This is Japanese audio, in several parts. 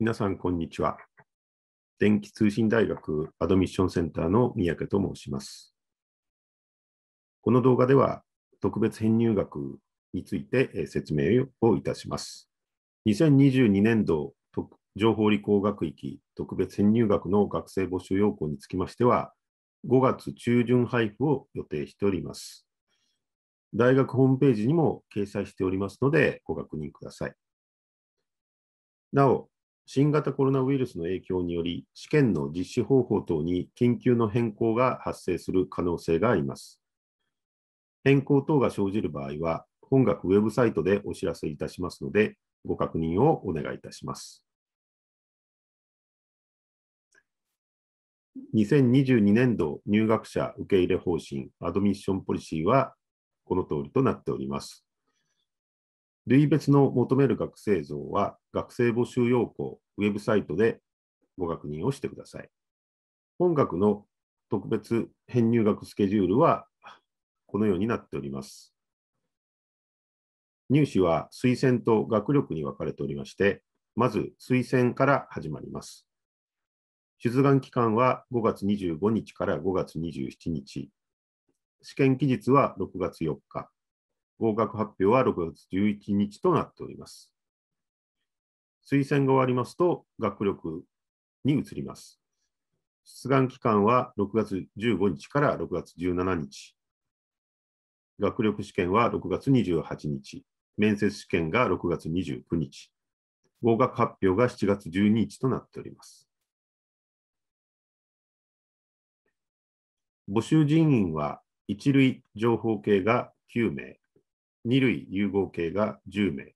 皆さん、こんにちは。電気通信大学アドミッションセンターの三宅と申します。この動画では、特別編入学について説明をいたします。2022年度情報理工学域特別編入学の学生募集要項につきましては、5月中旬配布を予定しております。大学ホームページにも掲載しておりますので、ご確認ください。なお、新型コロナウイルスの影響により、試験の実施方法等に緊急の変更が発生する可能性があります。変更等が生じる場合は、本学ウェブサイトでお知らせいたしますので、ご確認をお願いいたします。2022年度入学者受け入れ方針、アドミッションポリシーはこの通りとなっております。類別の求める学生像は、学生募集要項、ウェブサイトでご確認をしてください。本学の特別編入学スケジュールは、このようになっております。入試は推薦と学力に分かれておりまして、まず推薦から始まります。出願期間は5月25日から5月27日、試験期日は6月4日、合格発表は6月11日となっております。推薦が終わりますと、学力に移ります。出願期間は6月15日から6月17日。学力試験は6月28日。面接試験が6月29日。合格発表が7月12日となっております。募集人員は、一類情報系が9名、2類融合系が10名、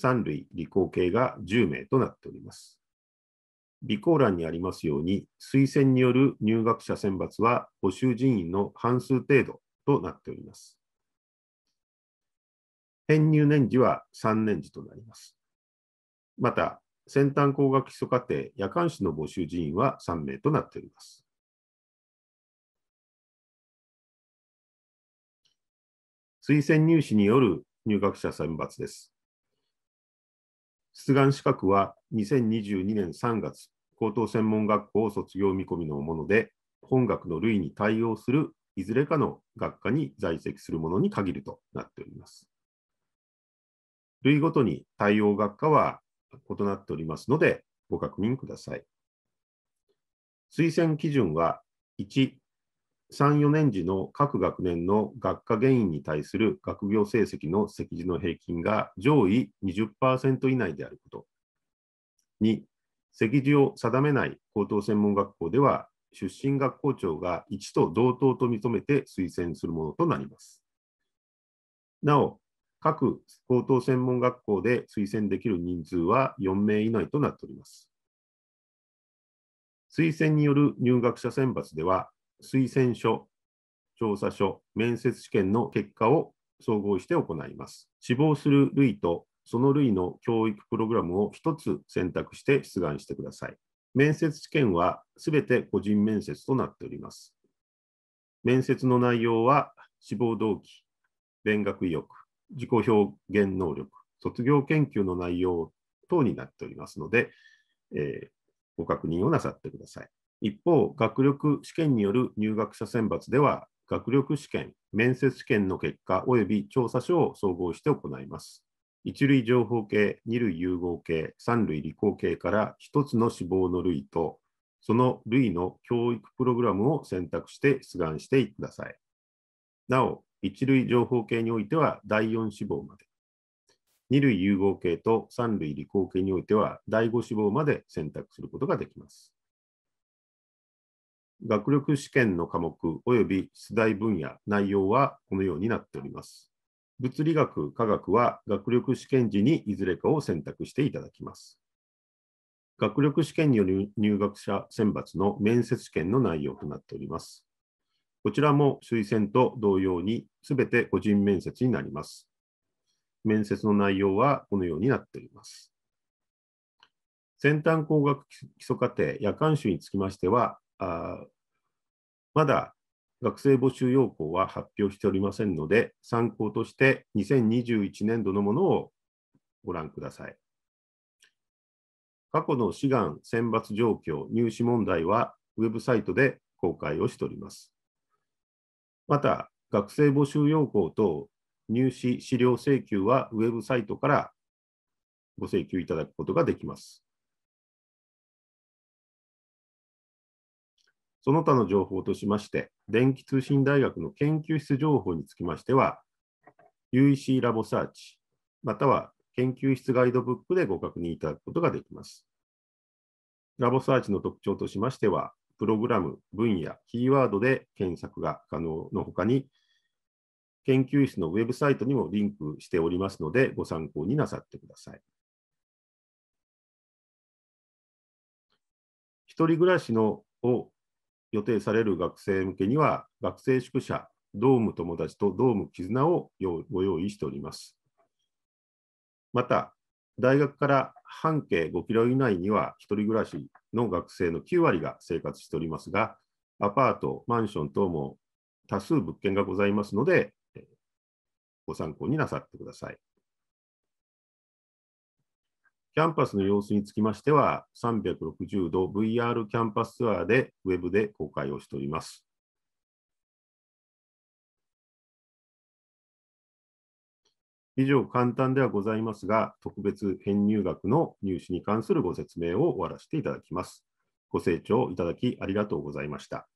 3類理工系が10名となっております。備考欄にありますように、推薦による入学者選抜は募集人員の半数程度となっております。編入年次は3年次となります。また、先端工学基礎課程夜間誌の募集人員は3名となっております。推薦入試による入学者選抜です。出願資格は2022年3月、高等専門学校を卒業見込みのもので、本学の類に対応するいずれかの学科に在籍するものに限るとなっております。類ごとに対応学科は異なっておりますので、ご確認ください。推薦基準は1、3、4年時の各学年の学科原因に対する学業成績の席次の平均が上位20%以内であること。2、席次を定めない高等専門学校では、出身学校長が1と同等と認めて推薦するものとなります。なお、各高等専門学校で推薦できる人数は4名以内となっております。推薦による入学者選抜では、推薦書、調査書、面接試験の結果を総合して行います。志望する類とその類の教育プログラムを1つ選択して出願してください。面接試験はすべて個人面接となっております。面接の内容は志望動機、勉学意欲、自己表現能力、卒業研究の内容等になっておりますので、えー、ご確認をなさってください。一方、学力試験による入学者選抜では、学力試験、面接試験の結果及び調査書を総合して行います。一類情報系、二類融合系、三類理工系から一つの志望の類と、その類の教育プログラムを選択して出願してください。なお、一類情報系においては第4志望まで、二類融合系と三類理工系においては第5志望まで選択することができます。学力試験の科目及び出題分野、内容はこのようになっております。物理学、科学は学力試験時にいずれかを選択していただきます。学力試験による入学者選抜の面接試験の内容となっております。こちらも推薦と同様に、すべて個人面接になります。面接の内容はこのようになっております。先端工学基礎課程夜間種につきましては、あまだ学生募集要項は発表しておりませんので、参考として2021年度のものをご覧ください。過去の志願選抜状況、入試問題はウェブサイトで公開をしております。また、学生募集要項等入試資料請求はウェブサイトからご請求いただくことができます。その他の情報としまして、電気通信大学の研究室情報につきましては、UEC ラボサーチ、または研究室ガイドブックでご確認いただくことができます。ラボサーチの特徴としましては、プログラム、分野、キーワードで検索が可能のほかに、研究室のウェブサイトにもリンクしておりますので、ご参考になさってください。一人暮らしのを予定される学生向けには、学生宿舎、ドーム友達とドーム絆をご用意しております。また、大学から半径5キロ以内には、1人暮らしの学生の9割が生活しておりますが、アパート、マンション等も多数物件がございますので、ご参考になさってください。キャンパスの様子につきましては、360度 VR キャンパスツアーでウェブで公開をしております。以上、簡単ではございますが、特別編入学の入試に関するご説明を終わらせていただきます。ご清聴いただきありがとうございました。